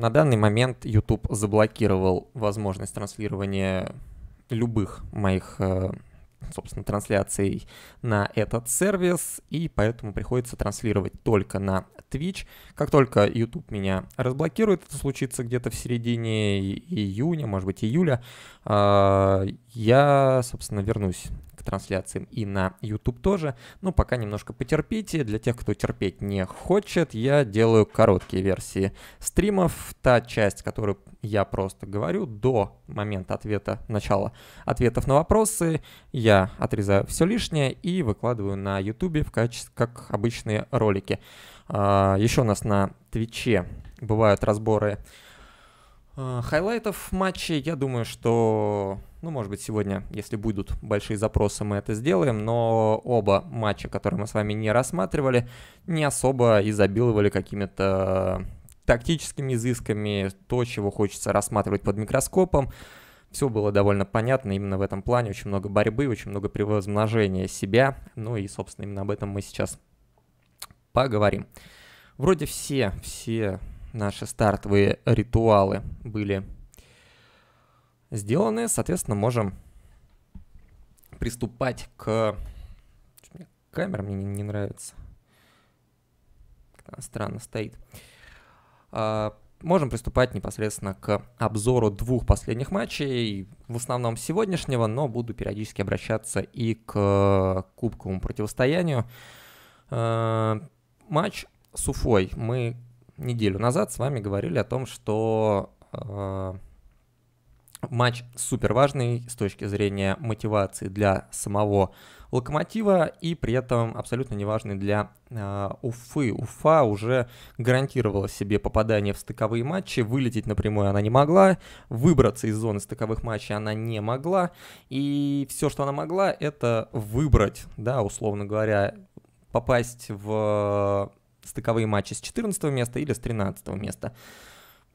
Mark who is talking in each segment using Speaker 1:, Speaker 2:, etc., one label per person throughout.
Speaker 1: На данный момент YouTube заблокировал возможность транслирования любых моих э, собственно, трансляцией на этот сервис, и поэтому приходится транслировать только на Twitch. Как только YouTube меня разблокирует, это случится где-то в середине июня, может быть, июля, а, я, собственно, вернусь к трансляциям и на YouTube тоже, но пока немножко потерпите. Для тех, кто терпеть не хочет, я делаю короткие версии стримов. Та часть, которую я просто говорю до момента ответа, начала ответов на вопросы, я я отрезаю все лишнее и выкладываю на YouTube в качестве, как обычные ролики. А, Еще у нас на Твиче бывают разборы а, хайлайтов матчей. Я думаю, что, ну, может быть, сегодня, если будут большие запросы, мы это сделаем, но оба матча, которые мы с вами не рассматривали, не особо изобиловали какими-то тактическими изысками, то, чего хочется рассматривать под микроскопом все было довольно понятно именно в этом плане. Очень много борьбы, очень много превозмножения себя. Ну и, собственно, именно об этом мы сейчас поговорим. Вроде все, все наши стартовые ритуалы были сделаны. Соответственно, можем приступать к... Камера мне не нравится. Странно стоит а, Можем приступать непосредственно к обзору двух последних матчей, в основном сегодняшнего, но буду периодически обращаться и к кубковому противостоянию. Э, матч с Уфой. Мы неделю назад с вами говорили о том, что э, Матч супер важный с точки зрения мотивации для самого Локомотива и при этом абсолютно неважный для э, Уфы. Уфа уже гарантировала себе попадание в стыковые матчи, вылететь напрямую она не могла, выбраться из зоны стыковых матчей она не могла, и все, что она могла, это выбрать, да, условно говоря, попасть в стыковые матчи с 14 места или с 13 места.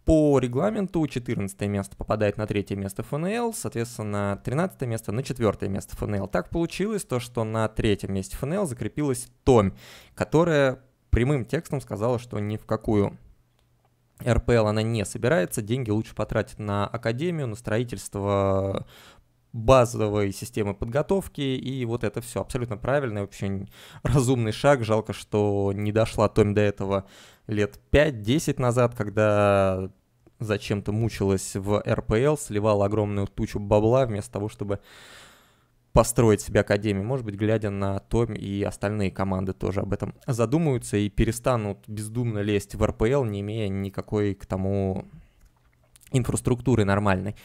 Speaker 1: По регламенту 14 место попадает на третье место ФНЛ, соответственно, 13 место на четвертое место ФНЛ. Так получилось то, что на третьем месте ФНЛ закрепилась Том, которая прямым текстом сказала, что ни в какую РПЛ она не собирается, деньги лучше потратить на академию, на строительство базовой системы подготовки, и вот это все абсолютно правильный, очень разумный шаг. Жалко, что не дошла Томи до этого лет 5-10 назад, когда зачем-то мучилась в РПЛ, сливала огромную тучу бабла вместо того, чтобы построить себе академию. Может быть, глядя на Том и остальные команды тоже об этом задумаются и перестанут бездумно лезть в РПЛ, не имея никакой к тому инфраструктуры нормальной.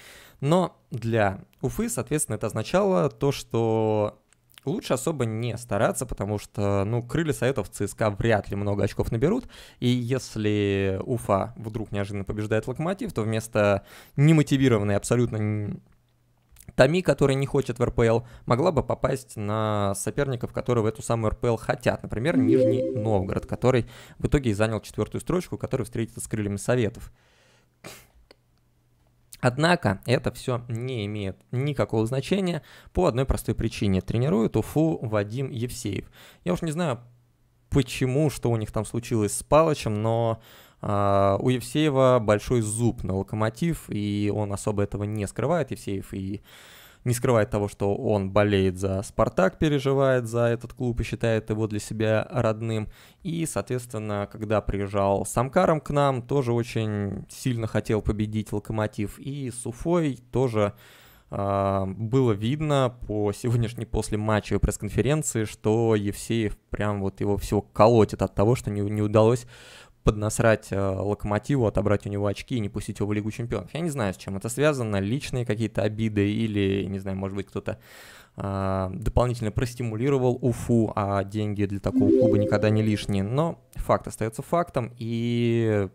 Speaker 1: Но для Уфы, соответственно, это означало то, что лучше особо не стараться, потому что, ну, крылья советов ЦСКА вряд ли много очков наберут, и если Уфа вдруг неожиданно побеждает Локомотив, то вместо немотивированной абсолютно Томи, который не хочет в РПЛ, могла бы попасть на соперников, которые в эту самую РПЛ хотят. Например, Нижний Новгород, который в итоге и занял четвертую строчку, который встретится с крыльями Советов. Однако это все не имеет никакого значения по одной простой причине. Тренирует Уфу Вадим Евсеев. Я уж не знаю, почему, что у них там случилось с Палычем, но Uh, у Евсеева большой зуб на локомотив, и он особо этого не скрывает. Евсеев и не скрывает того, что он болеет за «Спартак», переживает за этот клуб и считает его для себя родным. И, соответственно, когда приезжал с Амкаром к нам, тоже очень сильно хотел победить «Локомотив». И с Уфой тоже э, было видно по сегодняшней после матча пресс-конференции, что Евсеев прям вот его все колотит от того, что не, не удалось поднасрать э, Локомотиву, отобрать у него очки и не пустить его в Лигу Чемпионов. Я не знаю, с чем это связано, личные какие-то обиды или, не знаю, может быть, кто-то э, дополнительно простимулировал Уфу, а деньги для такого клуба никогда не лишние. Но факт остается фактом, и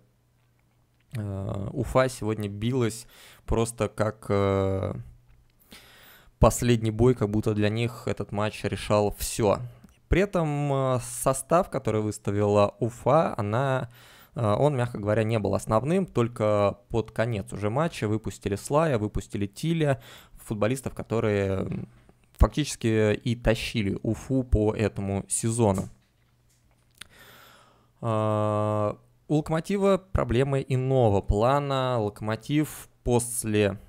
Speaker 1: э, Уфа сегодня билась просто как... Э, последний бой, как будто для них этот матч решал все. При этом э, состав, который выставила Уфа, она, э, он, мягко говоря, не был основным, только под конец уже матча выпустили Слая, выпустили Тиля, футболистов, которые фактически и тащили Уфу по этому сезону. Э, у Локомотива проблемы иного плана. Локомотив после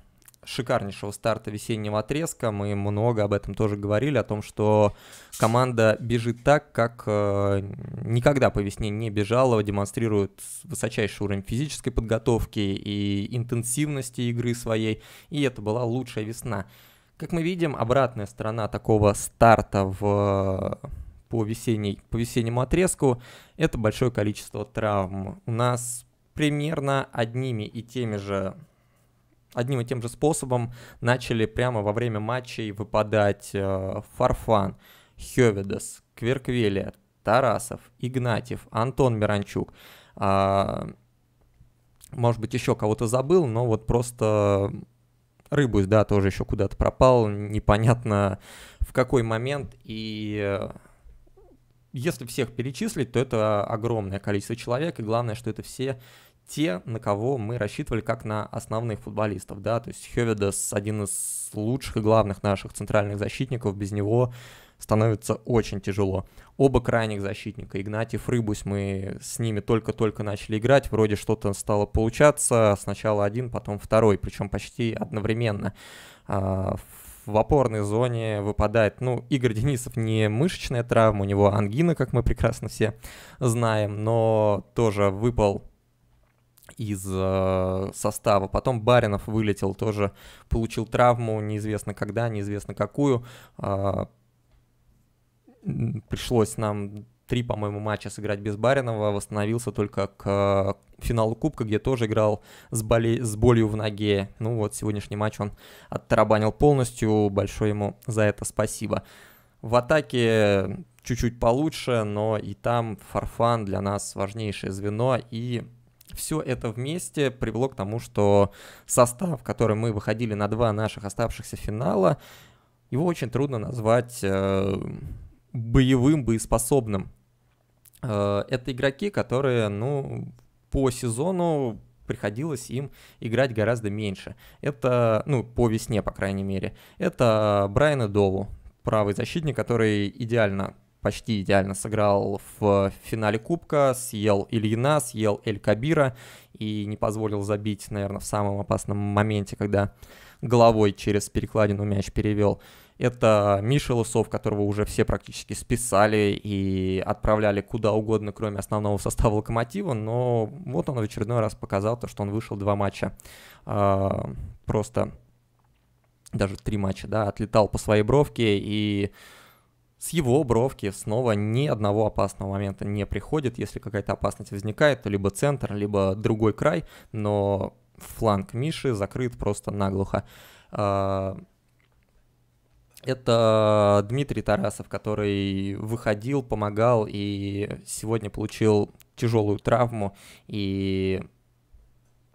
Speaker 1: шикарнейшего старта весеннего отрезка. Мы много об этом тоже говорили, о том, что команда бежит так, как э, никогда по весне не бежала, демонстрирует высочайший уровень физической подготовки и интенсивности игры своей, и это была лучшая весна. Как мы видим, обратная сторона такого старта в по, весенней, по весеннему отрезку, это большое количество травм. У нас примерно одними и теми же одним и тем же способом начали прямо во время матчей выпадать э, Фарфан, Хеведес, Кверквелия, Тарасов, Игнатьев, Антон Миранчук. Э, может быть, еще кого-то забыл, но вот просто Рыбус, да, тоже еще куда-то пропал, непонятно в какой момент, и э, если всех перечислить, то это огромное количество человек, и главное, что это все те, на кого мы рассчитывали как на основных футболистов, да, то есть Хеведес один из лучших и главных наших центральных защитников, без него становится очень тяжело. Оба крайних защитника, Игнатьев, Рыбусь, мы с ними только-только начали играть, вроде что-то стало получаться, сначала один, потом второй, причем почти одновременно. А, в опорной зоне выпадает. Ну, Игорь Денисов не мышечная травма, у него ангина, как мы прекрасно все знаем, но тоже выпал из э, состава. Потом Баринов вылетел тоже, получил травму, неизвестно когда, неизвестно какую. Э, пришлось нам три, по-моему, матча сыграть без Баринова, восстановился только к э, финалу Кубка, где тоже играл с, боли... с болью в ноге. Ну вот, сегодняшний матч он оттарабанил полностью, большое ему за это спасибо. В атаке чуть-чуть получше, но и там Фарфан для нас важнейшее звено, и все это вместе привело к тому, что состав, в котором мы выходили на два наших оставшихся финала, его очень трудно назвать э, боевым, боеспособным. Э, это игроки, которые, ну, по сезону приходилось им играть гораздо меньше. Это, ну, по весне, по крайней мере. Это Брайан Дову, правый защитник, который идеально почти идеально сыграл в финале Кубка, съел Ильина, съел Эль Кабира и не позволил забить, наверное, в самом опасном моменте, когда головой через перекладину мяч перевел. Это Миша Лысов, которого уже все практически списали и отправляли куда угодно, кроме основного состава «Локомотива», но вот он в очередной раз показал то, что он вышел два матча а, просто даже три матча, да, отлетал по своей бровке и с его бровки снова ни одного опасного момента не приходит. Если какая-то опасность возникает, то либо центр, либо другой край, но фланг Миши закрыт просто наглухо. А, это Дмитрий Тарасов, который выходил, помогал и сегодня получил тяжелую травму и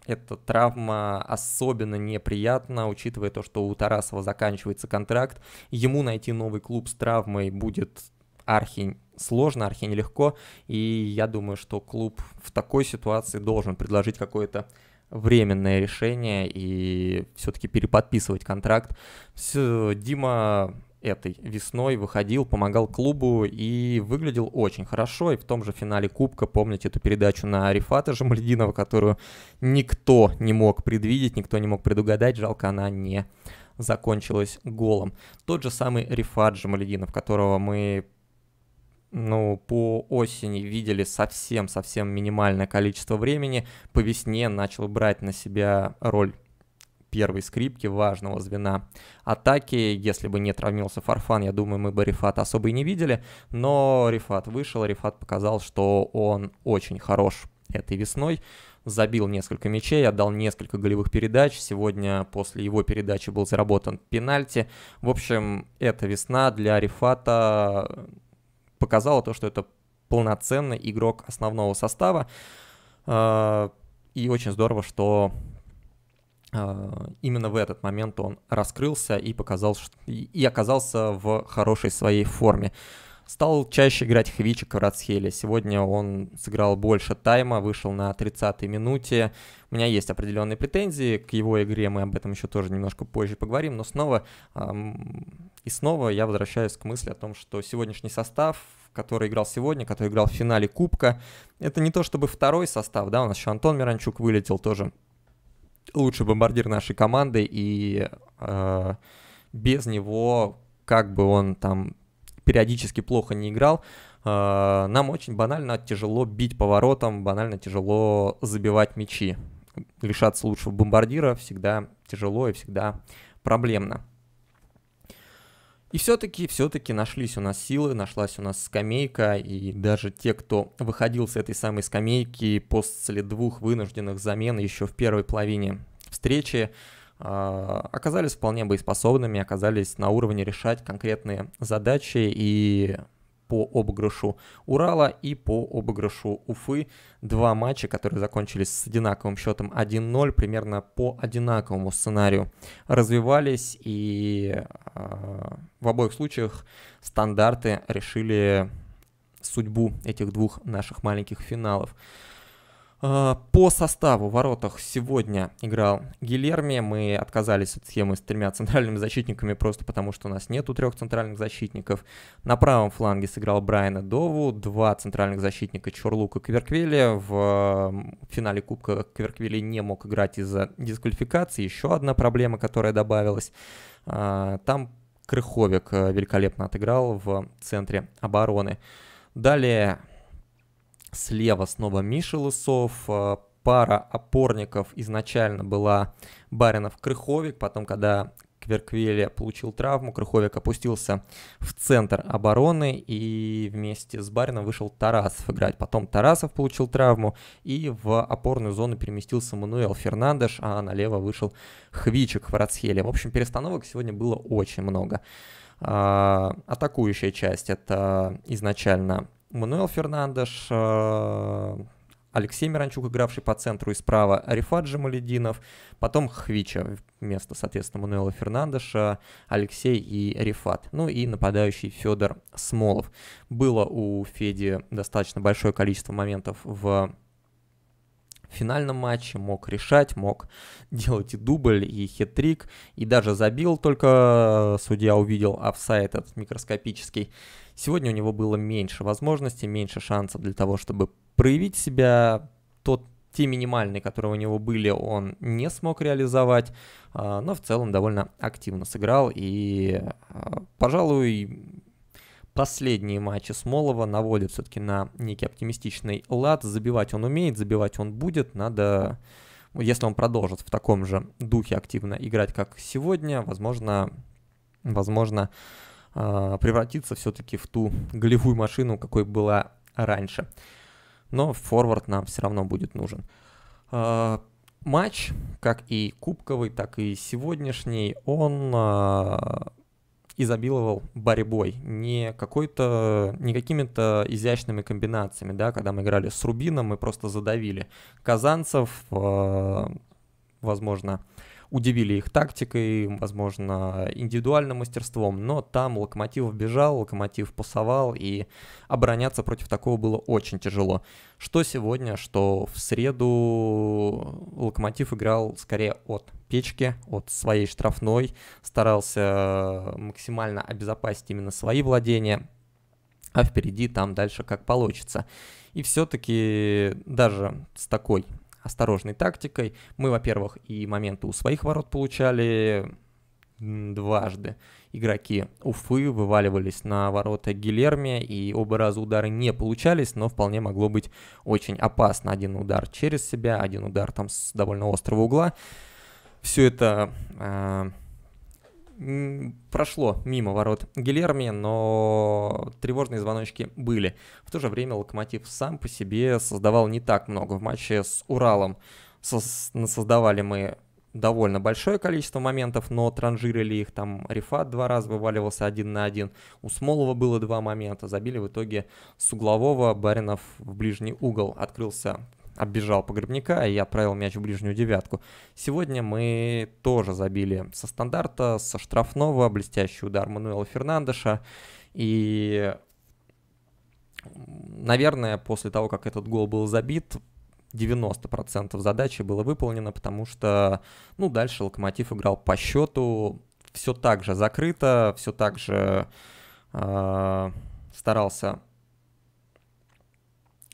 Speaker 1: эта травма особенно неприятна, учитывая то, что у Тарасова заканчивается контракт. Ему найти новый клуб с травмой будет архи сложно, архи нелегко. И я думаю, что клуб в такой ситуации должен предложить какое-то временное решение и все-таки переподписывать контракт. Все, Дима этой весной выходил, помогал клубу и выглядел очень хорошо. И в том же финале Кубка, помните эту передачу на Арифата Жамальдинова, которую никто не мог предвидеть, никто не мог предугадать, жалко, она не закончилась голом. Тот же самый Рифат Жамалединов, которого мы ну, по осени видели совсем-совсем минимальное количество времени, по весне начал брать на себя роль первой скрипке важного звена атаки. Если бы не травмился Фарфан, я думаю, мы бы Рифат особо и не видели. Но Рифат вышел, Рифат показал, что он очень хорош этой весной. Забил несколько мячей, отдал несколько голевых передач. Сегодня после его передачи был заработан пенальти. В общем, эта весна для Рифата показала то, что это полноценный игрок основного состава. А, и очень здорово, что а, именно в этот момент он раскрылся и показал, и оказался в хорошей своей форме. Стал чаще играть Хвичик в Рацхеле. Сегодня он сыграл больше тайма, вышел на 30-й минуте. У меня есть определенные претензии к его игре, мы об этом еще тоже немножко позже поговорим, но снова эм, и снова я возвращаюсь к мысли о том, что сегодняшний состав который играл сегодня, который играл в финале Кубка. Это не то чтобы второй состав, да, у нас еще Антон Миранчук вылетел тоже лучший бомбардир нашей команды, и э, без него, как бы он там периодически плохо не играл, э, нам очень банально тяжело бить поворотом, банально тяжело забивать мячи. Лишаться лучшего бомбардира всегда тяжело и всегда проблемно. И все-таки, все-таки нашлись у нас силы, нашлась у нас скамейка, и даже те, кто выходил с этой самой скамейки после двух вынужденных замен еще в первой половине встречи, а, оказались вполне боеспособными, оказались на уровне решать конкретные задачи и по обыгрышу Урала и по обыгрышу Уфы. Два матча, которые закончились с одинаковым счетом 1-0, примерно по одинаковому сценарию развивались. И э, в обоих случаях стандарты решили судьбу этих двух наших маленьких финалов. Э, по составу в воротах сегодня играл Гильерми. Мы отказались от схемы с тремя центральными защитниками просто потому, что у нас нету трех центральных защитников. На правом фланге сыграл Брайан Дову, два центральных защитника Чорлука Кверквилли. В финале Кубка Кверквилли не мог играть из-за дисквалификации. Еще одна проблема, которая добавилась. Э, там Крыховик э, великолепно отыграл в центре обороны. Далее Слева снова Миша Лысов. Э, пара опорников изначально была Баринов-Крыховик. Потом, когда Кверквеле получил травму, Крыховик опустился в центр обороны, и вместе с Барином вышел Тарасов играть. Потом Тарасов получил травму, и в опорную зону переместился Мануэл Фернандеш, а налево вышел Хвичек в Рацхеле. В общем, перестановок сегодня было очень много. А, атакующая часть — это изначально Мануэл Фернандеш, э, Алексей Миранчук, игравший по центру и справа, Арифат Джамалединов, потом Хвича вместо, соответственно, Мануэла Фернандеша, Алексей и Арифат. Ну и нападающий Федор Смолов. Было у Феди достаточно большое количество моментов в финальном матче, мог решать, мог делать и дубль, и хитрик, и даже забил, только судья увидел офсайт этот микроскопический. Сегодня у него было меньше возможностей, меньше шансов для того, чтобы проявить себя. Тот, те минимальные, которые у него были, он не смог реализовать, а, но в целом довольно активно сыграл. И, а, пожалуй, последние матчи Смолова наводят все-таки на некий оптимистичный лад. Забивать он умеет, забивать он будет. Надо, если он продолжит в таком же духе активно играть, как сегодня, возможно, возможно, а, превратиться все-таки в ту голевую машину, какой была раньше. Но форвард нам все равно будет нужен. А, матч, как и кубковый, так и сегодняшний, он а, изобиловал борьбой, не какой-то, не какими-то изящными комбинациями, да, когда мы играли с Рубином, мы просто задавили казанцев, э, возможно, э, удивили их тактикой, возможно, индивидуальным мастерством, но там Локомотив бежал, Локомотив пасовал, и обороняться против такого было очень тяжело. Что сегодня, что в среду Локомотив играл скорее от печки, от своей штрафной, старался максимально обезопасить именно свои владения, а впереди там дальше как получится. И все-таки даже с такой осторожной тактикой. Мы, во-первых, и моменты у своих ворот получали дважды. Игроки Уфы вываливались на ворота Гилерми, и оба раза удары не получались, но вполне могло быть очень опасно. Один удар через себя, один удар там с довольно острого угла. Все это э, прошло мимо ворот Гильерми, но тревожные звоночки были. В то же время Локомотив сам по себе создавал не так много. В матче с Уралом создавали мы довольно большое количество моментов, но транжирили их. Там Рифат два раза вываливался один на один. У Смолова было два момента. Забили в итоге с углового Баринов в ближний угол. Открылся оббежал погребника и отправил мяч в ближнюю девятку. Сегодня мы тоже забили со стандарта, со штрафного, блестящий удар Мануэла Фернандеша. И, наверное, после того, как этот гол был забит, 90% задачи было выполнено, потому что, ну, дальше Локомотив играл по счету, все так же закрыто, все так же э, старался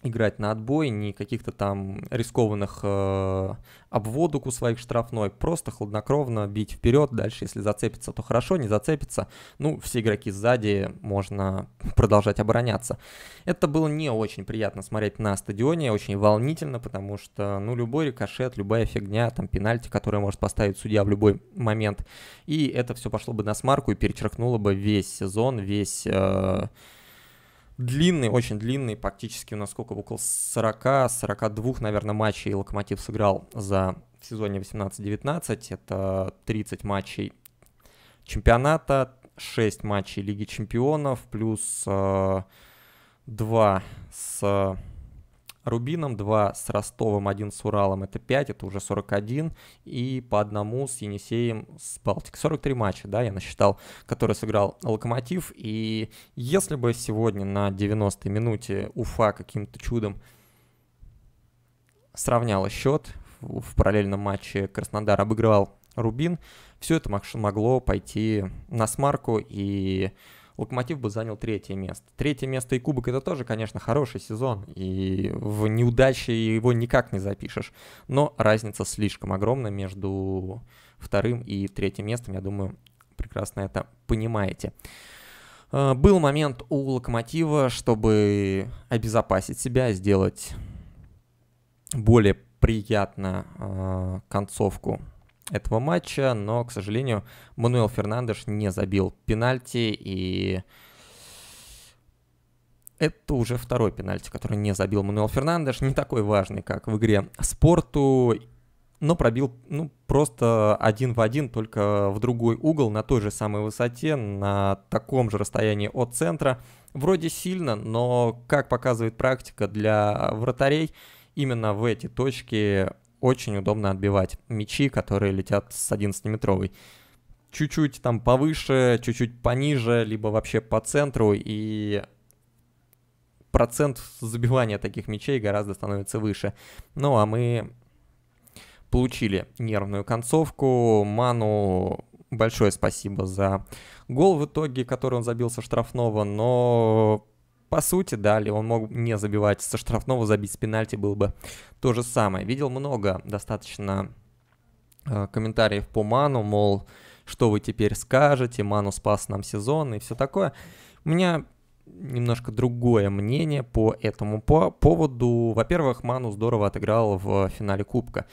Speaker 1: играть на отбой, ни каких-то там рискованных э, обводок у своих штрафной, просто хладнокровно бить вперед, дальше если зацепится, то хорошо, не зацепится, ну, все игроки сзади, можно продолжать обороняться. Это было не очень приятно смотреть на стадионе, очень волнительно, потому что, ну, любой рикошет, любая фигня, там, пенальти, который может поставить судья в любой момент, и это все пошло бы на смарку и перечеркнуло бы весь сезон, весь... Э, длинный, очень длинный, практически у нас сколько, около 40-42, наверное, матчей Локомотив сыграл за в сезоне 18-19. Это 30 матчей чемпионата, 6 матчей Лиги Чемпионов, плюс э, 2 с Рубином 2, с Ростовом 1, с Уралом это 5, это уже 41, и по одному с Енисеем, с Балтик. 43 матча, да, я насчитал, который сыграл Локомотив, и если бы сегодня на 90-й минуте Уфа каким-то чудом сравняла счет в параллельном матче Краснодар обыгрывал Рубин, все это могло пойти на смарку и Локомотив бы занял третье место. Третье место и кубок это тоже, конечно, хороший сезон, и в неудаче его никак не запишешь. Но разница слишком огромна между вторым и третьим местом, я думаю, прекрасно это понимаете. Э, был момент у Локомотива, чтобы обезопасить себя, сделать более приятно э, концовку этого матча, но, к сожалению, Мануэл Фернандеш не забил пенальти, и это уже второй пенальти, который не забил Мануэл Фернандеш, не такой важный, как в игре «Спорту», но пробил ну, просто один в один, только в другой угол, на той же самой высоте, на таком же расстоянии от центра. Вроде сильно, но, как показывает практика для вратарей, именно в эти точки очень удобно отбивать мячи, которые летят с 11-метровой. Чуть-чуть там повыше, чуть-чуть пониже, либо вообще по центру, и процент забивания таких мячей гораздо становится выше. Ну а мы получили нервную концовку. Ману большое спасибо за гол в итоге, который он забил со штрафного, но по сути, да, он мог не забивать со штрафного, забить с пенальти было бы то же самое. Видел много достаточно э, комментариев по Ману, мол, что вы теперь скажете, Ману спас нам сезон и все такое. У меня немножко другое мнение по этому по поводу. Во-первых, Ману здорово отыграл в финале Кубка.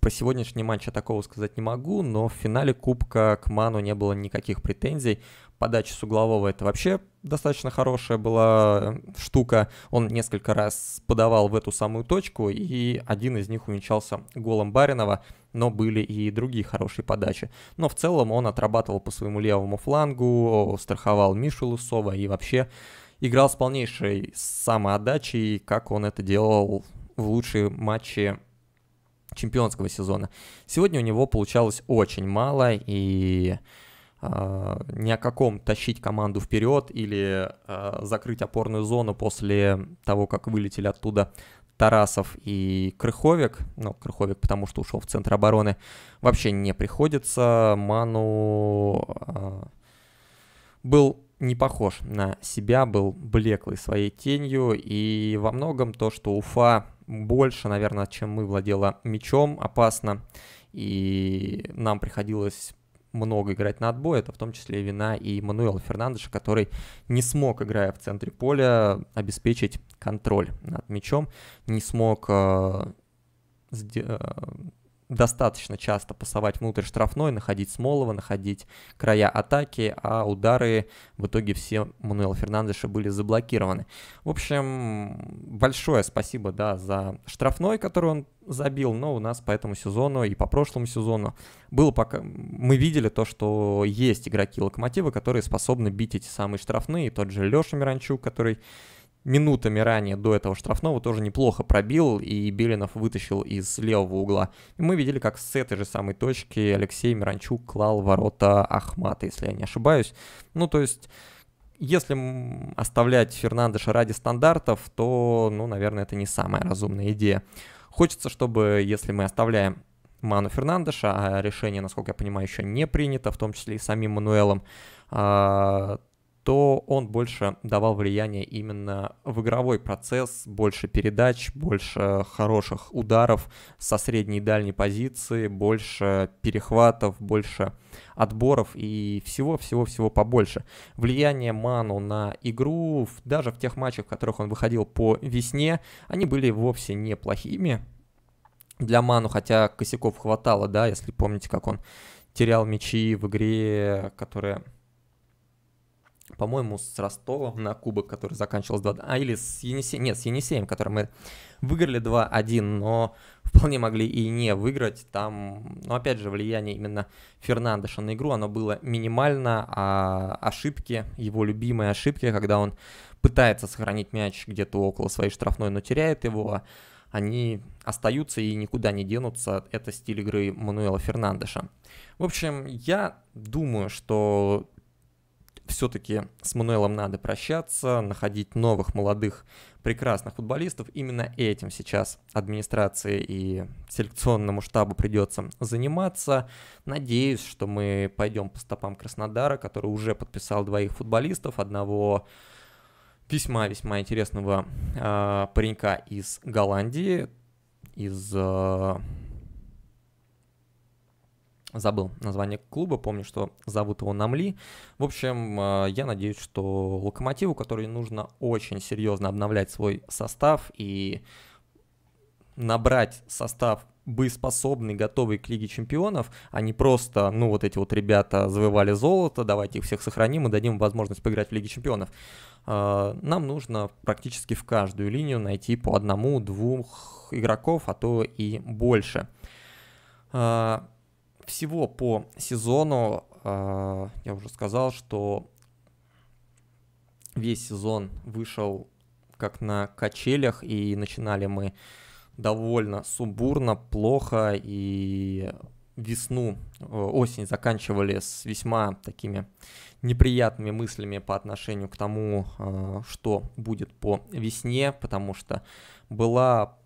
Speaker 1: Про сегодняшний матч я такого сказать не могу, но в финале Кубка к Ману не было никаких претензий подача с углового это вообще достаточно хорошая была э, штука. Он несколько раз подавал в эту самую точку, и один из них увенчался голом Баринова, но были и другие хорошие подачи. Но в целом он отрабатывал по своему левому флангу, страховал Мишу Лысова и вообще играл с полнейшей самоотдачей, как он это делал в лучшие матчи чемпионского сезона. Сегодня у него получалось очень мало, и а, ни о каком тащить команду вперед или а, закрыть опорную зону после того, как вылетели оттуда Тарасов и Крыховик, ну, Крыховик потому что ушел в центр обороны, вообще не приходится. Ману а, был не похож на себя, был блеклый своей тенью, и во многом то, что Уфа больше, наверное, чем мы владела мячом, опасно, и нам приходилось много играть на отбой, это в том числе и вина и Мануэла Фернандеша, который не смог, играя в центре поля, обеспечить контроль над мячом, не смог э, э достаточно часто пасовать внутрь штрафной, находить Смолова, находить края атаки, а удары в итоге все Мануэла Фернандеша были заблокированы. В общем, большое спасибо, да, за штрафной, который он забил, но у нас по этому сезону и по прошлому сезону было пока... Мы видели то, что есть игроки Локомотива, которые способны бить эти самые штрафные, тот же Леша Миранчук, который минутами ранее до этого штрафного тоже неплохо пробил, и Белинов вытащил из левого угла. И мы видели, как с этой же самой точки Алексей Миранчук клал ворота Ахмата, если я не ошибаюсь. Ну, то есть... Если оставлять Фернандеша ради стандартов, то, ну, наверное, это не самая разумная идея. Хочется, чтобы, если мы оставляем Ману Фернандеша, а решение, насколько я понимаю, еще не принято, в том числе и самим Мануэлом, а, то он больше давал влияние именно в игровой процесс, больше передач, больше хороших ударов со средней и дальней позиции, больше перехватов, больше отборов и всего-всего-всего побольше. Влияние Ману на игру, даже в тех матчах, в которых он выходил по весне, они были вовсе неплохими для Ману, хотя косяков хватало, да, если помните, как он терял мячи в игре, которая по-моему, с Ростовом на кубок, который заканчивался 2 А или с Енисеем, нет, с Енисеем, который мы выиграли 2-1, но вполне могли и не выиграть. Там, ну, опять же, влияние именно Фернандеша на игру, оно было минимально, а ошибки, его любимые ошибки, когда он пытается сохранить мяч где-то около своей штрафной, но теряет его, они остаются и никуда не денутся. Это стиль игры Мануэла Фернандеша. В общем, я думаю, что все-таки с Мануэлом надо прощаться, находить новых молодых прекрасных футболистов. Именно этим сейчас администрации и селекционному штабу придется заниматься. Надеюсь, что мы пойдем по стопам Краснодара, который уже подписал двоих футболистов, одного весьма-весьма интересного э, паренька из Голландии, из э, Забыл название клуба, помню, что зовут его Намли. В общем, э, я надеюсь, что Локомотиву, который нужно очень серьезно обновлять свой состав и набрать состав боеспособный, готовый к Лиге Чемпионов, а не просто, ну, вот эти вот ребята завоевали золото, давайте их всех сохраним и дадим возможность поиграть в Лиге Чемпионов. Э, нам нужно практически в каждую линию найти по одному-двух игроков, а то и больше. Э, всего по сезону э, я уже сказал, что весь сезон вышел как на качелях, и начинали мы довольно сумбурно, плохо, и весну, э, осень заканчивали с весьма такими неприятными мыслями по отношению к тому, а, что будет по весне, потому что была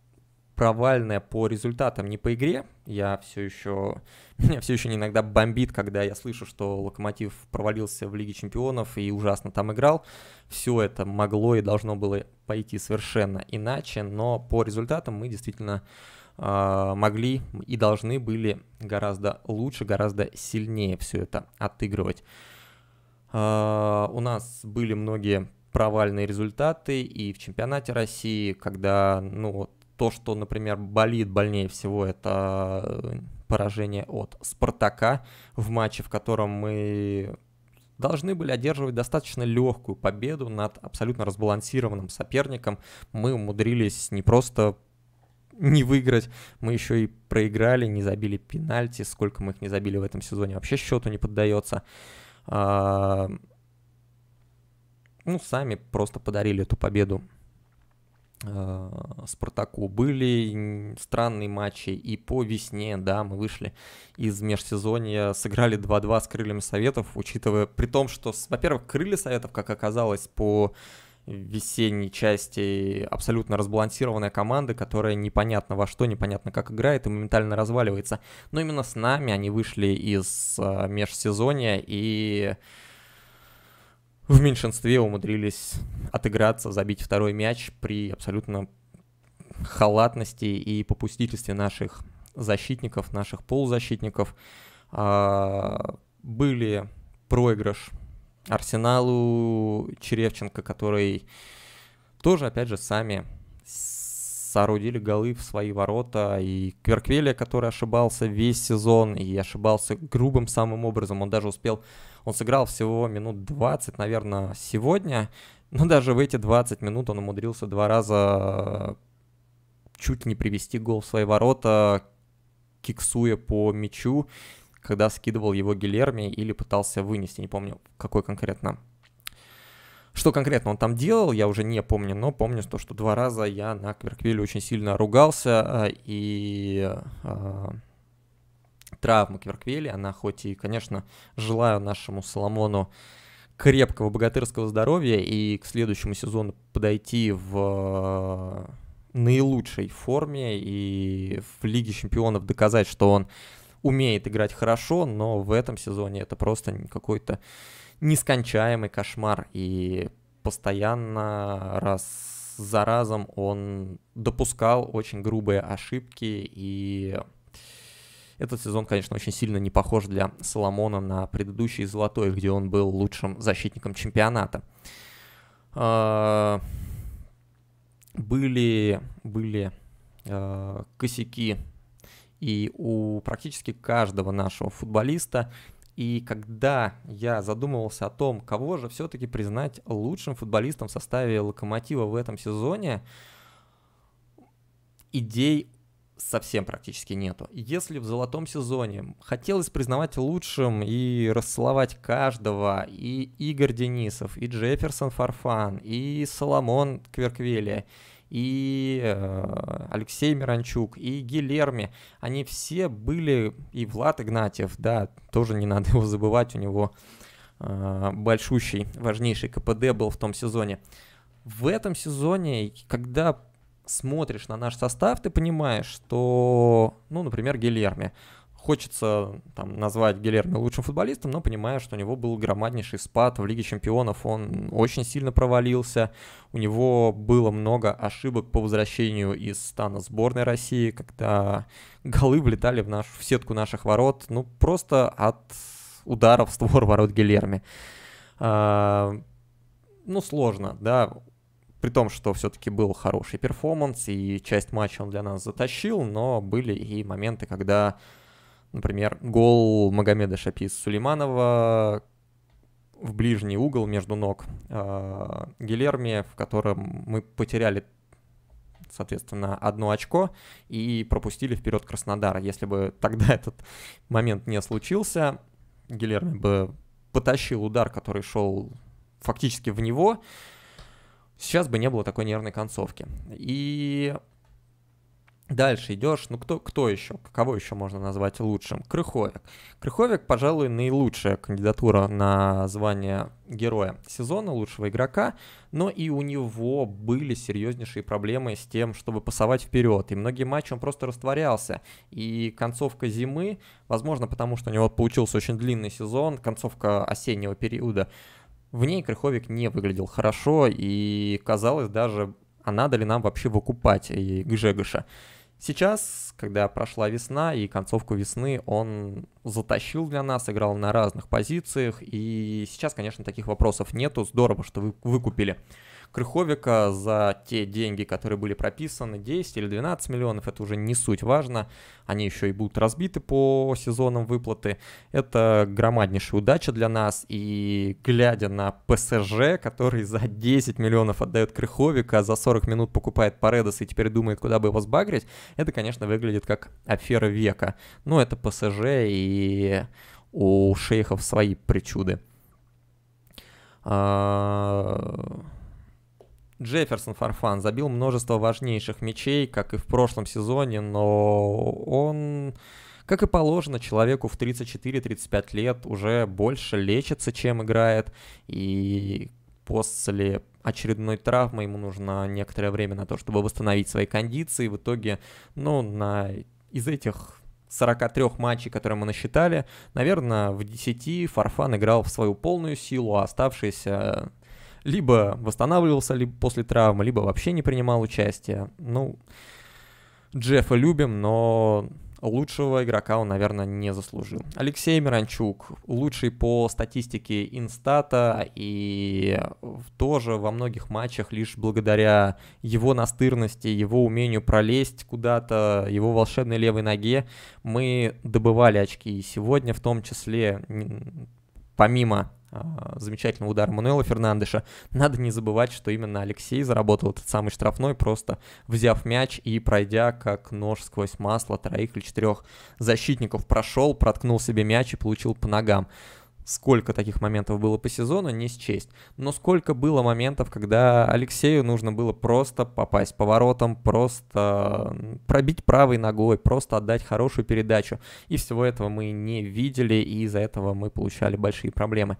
Speaker 1: провальная по результатам, не по игре. Я все еще, меня все еще иногда бомбит, когда я слышу, что Локомотив провалился в Лиге Чемпионов и ужасно там играл. Все это могло и должно было пойти совершенно иначе, но по результатам мы действительно э, могли и должны были гораздо лучше, гораздо сильнее все это отыгрывать. Э, у нас были многие провальные результаты и в чемпионате России, когда, ну вот, то, что, например, болит больнее всего, это э, поражение от Спартака в матче, в котором мы должны были одерживать достаточно легкую победу над абсолютно разбалансированным соперником. Мы умудрились не просто не выиграть, мы еще и проиграли, не забили пенальти, сколько мы их не забили в этом сезоне, вообще счету не поддается. А, ну, сами просто подарили эту победу Э, Спартаку. Были странные матчи и по весне, да, мы вышли из межсезонья, сыграли 2-2 с крыльями Советов, учитывая, при том, что, во-первых, крылья Советов, как оказалось, по весенней части абсолютно разбалансированная команда, которая непонятно во что, непонятно как играет и моментально разваливается. Но именно с нами они вышли из э, межсезонья и в меньшинстве умудрились отыграться, забить второй мяч при абсолютно халатности и попустительстве наших защитников, наших полузащитников. А, были проигрыш Арсеналу Черевченко, который тоже, опять же, сами соорудили голы в свои ворота, и Кверквелия, который ошибался весь сезон и ошибался грубым самым образом, он даже успел он сыграл всего минут 20, наверное, сегодня. Но даже в эти 20 минут он умудрился два раза э, чуть не привести гол в свои ворота, киксуя по мячу, когда скидывал его Гилерми или пытался вынести, не помню, какой конкретно. Что конкретно он там делал, я уже не помню, но помню то, что два раза я на Кверквиле очень сильно ругался, э, и э, травмы Кверквели. Она хоть и, конечно, желаю нашему Соломону крепкого богатырского здоровья и к следующему сезону подойти в э, наилучшей форме и в Лиге чемпионов доказать, что он умеет играть хорошо, но в этом сезоне это просто какой-то нескончаемый кошмар. И постоянно раз за разом он допускал очень грубые ошибки и этот сезон, конечно, очень сильно не похож для Соломона на предыдущий золотой, где он был лучшим защитником чемпионата. А, были, были а, косяки и у практически каждого нашего футболиста. И когда я задумывался о том, кого же все-таки признать лучшим футболистом в составе Локомотива в этом сезоне, идей совсем практически нету. Если в золотом сезоне хотелось признавать лучшим и расцеловать каждого, и Игорь Денисов, и Джефферсон Фарфан, и Соломон Кверквелия, и э, Алексей Миранчук, и Гилерми, они все были, и Влад Игнатьев, да, тоже не надо его забывать, у него э, большущий, важнейший КПД был в том сезоне. В этом сезоне, когда смотришь на наш состав, ты понимаешь, что, ну, например, Гильерми. Хочется там, назвать Гильерми лучшим футболистом, но понимаю, что у него был громаднейший спад в Лиге Чемпионов. Он очень сильно провалился. У него было много ошибок по возвращению из стана сборной России, когда голы влетали в, нашу, в сетку наших ворот. Ну, просто от ударов в створ ворот Гильерми. А, ну, сложно, да при том, что все-таки был хороший перформанс, и часть матча он для нас затащил, но были и моменты, когда, например, гол Магомеда Шапис Сулейманова в ближний угол между ног э, а, Гилерми, в котором мы потеряли соответственно, одно очко и пропустили вперед Краснодар. Если бы тогда этот момент не случился, Гилерми бы потащил удар, который шел фактически в него, сейчас бы не было такой нервной концовки. И дальше идешь, ну кто, кто еще, кого еще можно назвать лучшим? Крыховик. Крыховик, пожалуй, наилучшая кандидатура на звание героя сезона, лучшего игрока, но и у него были серьезнейшие проблемы с тем, чтобы пасовать вперед, и многие матчи он просто растворялся, и концовка зимы, возможно, потому что у него получился очень длинный сезон, концовка осеннего периода, в ней Крыховик не выглядел хорошо, и казалось даже, а надо ли нам вообще выкупать Гжегоша. Сейчас, когда прошла весна и концовку весны, он затащил для нас, играл на разных позициях, и сейчас, конечно, таких вопросов нету. Здорово, что вы выкупили. Крыховика за те деньги, которые были прописаны, 10 или 12 миллионов, это уже не суть важно. Они еще и будут разбиты по сезонам выплаты. Это громаднейшая удача для нас. И глядя на ПСЖ, который за 10 миллионов отдает Крыховика, за 40 минут покупает Паредос и теперь думает, куда бы его сбагрить, это, конечно, выглядит как афера века. Но это ПСЖ и у шейхов свои причуды. А, Джефферсон Фарфан забил множество важнейших мячей, как и в прошлом сезоне, но он, как и положено, человеку в 34-35 лет уже больше лечится, чем играет, и после очередной травмы ему нужно некоторое время на то, чтобы восстановить свои кондиции. В итоге, ну, на... из этих 43 матчей, которые мы насчитали, наверное, в 10 Фарфан играл в свою полную силу, а оставшиеся либо восстанавливался либо после травмы, либо вообще не принимал участия. Ну, Джеффа любим, но лучшего игрока он, наверное, не заслужил. Алексей Миранчук, лучший по статистике Инстата и тоже во многих матчах лишь благодаря его настырности, его умению пролезть куда-то, его волшебной левой ноге мы добывали очки. И сегодня в том числе, помимо а, замечательного удара Мануэла Фернандеша. Надо не забывать, что именно Алексей заработал этот самый штрафной, просто взяв мяч и пройдя как нож сквозь масло троих или четырех защитников. Прошел, проткнул себе мяч и получил по ногам сколько таких моментов было по сезону, не счесть. Но сколько было моментов, когда Алексею нужно было просто попасть поворотом, просто пробить правой ногой, просто отдать хорошую передачу. И всего этого мы не видели, и из-за этого мы получали большие проблемы.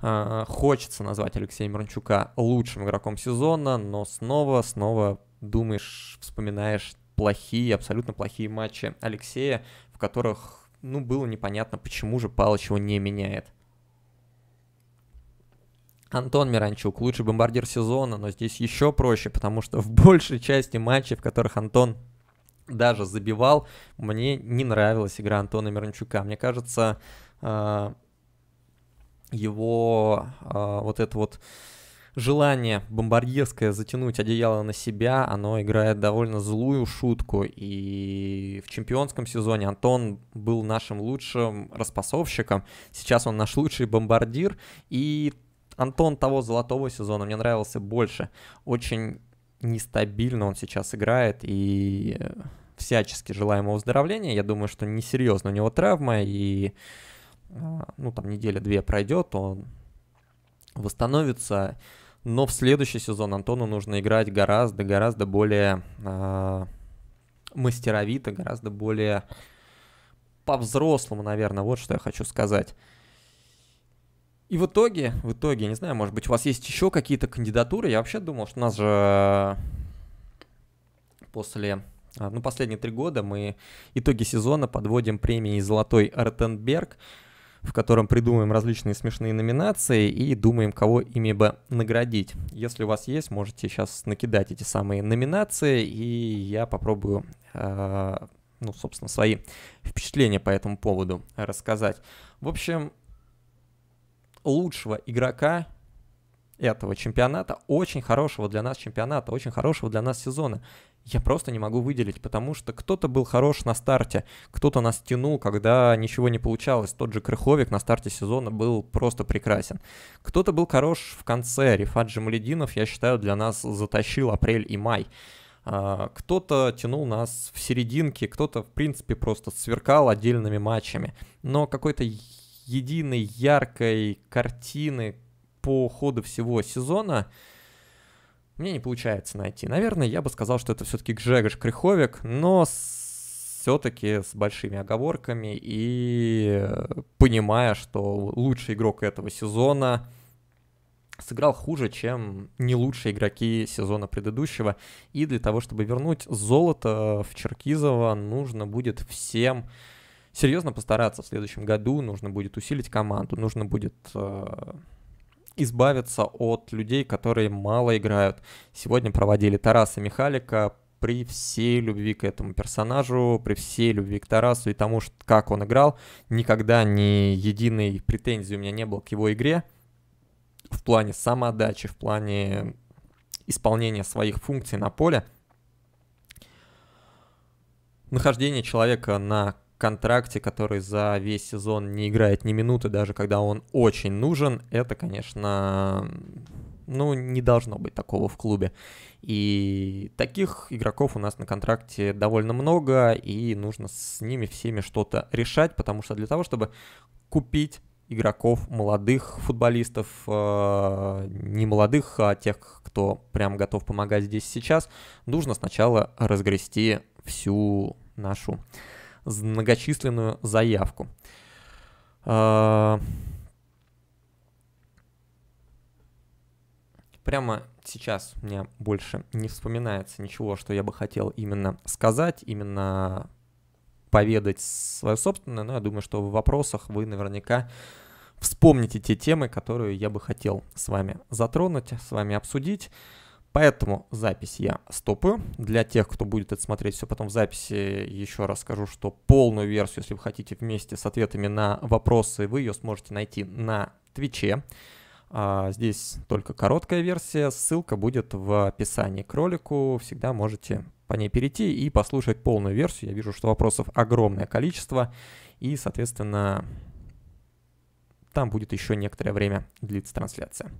Speaker 1: А, хочется назвать Алексея Мирончука лучшим игроком сезона, но снова, снова думаешь, вспоминаешь плохие, абсолютно плохие матчи Алексея, в которых ну, было непонятно, почему же Палыч его не меняет. Антон Миранчук, лучший бомбардир сезона, но здесь еще проще, потому что в большей части матчей, в которых Антон даже забивал, мне не нравилась игра Антона Миранчука. Мне кажется, а, его а, вот это вот желание бомбардирское затянуть одеяло на себя, оно играет довольно злую шутку. И в чемпионском сезоне Антон был нашим лучшим распасовщиком. Сейчас он наш лучший бомбардир. И Антон того золотого сезона мне нравился больше. Очень нестабильно он сейчас играет и э, всячески желаем ему выздоровления. Я думаю, что несерьезно у него травма, и э, ну, там неделя-две пройдет, он восстановится. Но в следующий сезон Антону нужно играть гораздо, гораздо более э, мастеровито, гораздо более по-взрослому, наверное, вот что я хочу сказать. И в итоге, в итоге, не знаю, может быть, у вас есть еще какие-то кандидатуры. Я вообще думал, что у нас же после, а, ну, последние три года мы итоги сезона подводим премии «Золотой Ротенберг» в котором придумаем различные смешные номинации и думаем, кого ими бы наградить. Если у вас есть, можете сейчас накидать эти самые номинации, и я попробую, э, ну, собственно, свои впечатления по этому поводу рассказать. В общем, лучшего игрока этого чемпионата, очень хорошего для нас чемпионата, очень хорошего для нас сезона я просто не могу выделить, потому что кто-то был хорош на старте, кто-то нас тянул, когда ничего не получалось. Тот же Крыховик на старте сезона был просто прекрасен. Кто-то был хорош в конце. Рифат Джамалединов, я считаю, для нас затащил апрель и май. А, кто-то тянул нас в серединке, кто-то, в принципе, просто сверкал отдельными матчами. Но какой-то единой яркой картины по ходу всего сезона – мне не получается найти. Наверное, я бы сказал, что это все-таки Гжегош Крыховик, но все-таки с большими оговорками и э, понимая, что лучший игрок этого сезона сыграл хуже, чем не лучшие игроки сезона предыдущего. И для того, чтобы вернуть золото в Черкизово, нужно будет всем серьезно постараться в следующем году. Нужно будет усилить команду, нужно будет э, избавиться от людей, которые мало играют. Сегодня проводили Тараса Михалика при всей любви к этому персонажу, при всей любви к Тарасу и тому, как он играл. Никогда ни единой претензии у меня не было к его игре в плане самоотдачи, в плане исполнения своих функций на поле. Нахождение человека на контракте, который за весь сезон не играет ни минуты, даже когда он очень нужен, это, конечно, ну, не должно быть такого в клубе. И таких игроков у нас на контракте довольно много, и нужно с ними всеми что-то решать, потому что для того, чтобы купить игроков, молодых футболистов, э, не молодых, а тех, кто прям готов помогать здесь сейчас, нужно сначала разгрести всю нашу многочисленную заявку. А, прямо сейчас у меня больше не вспоминается ничего, что я бы хотел именно сказать, именно поведать свое собственное, но я думаю, что в вопросах вы наверняка вспомните те темы, которые я бы хотел с вами затронуть, с вами обсудить. Поэтому запись я стопаю. Для тех, кто будет это смотреть все потом в записи, еще раз скажу, что полную версию, если вы хотите вместе с ответами на вопросы, вы ее сможете найти на Твиче. А, здесь только короткая версия, ссылка будет в описании к ролику, всегда можете по ней перейти и послушать полную версию. Я вижу, что вопросов огромное количество, и, соответственно, там будет еще некоторое время длиться трансляция.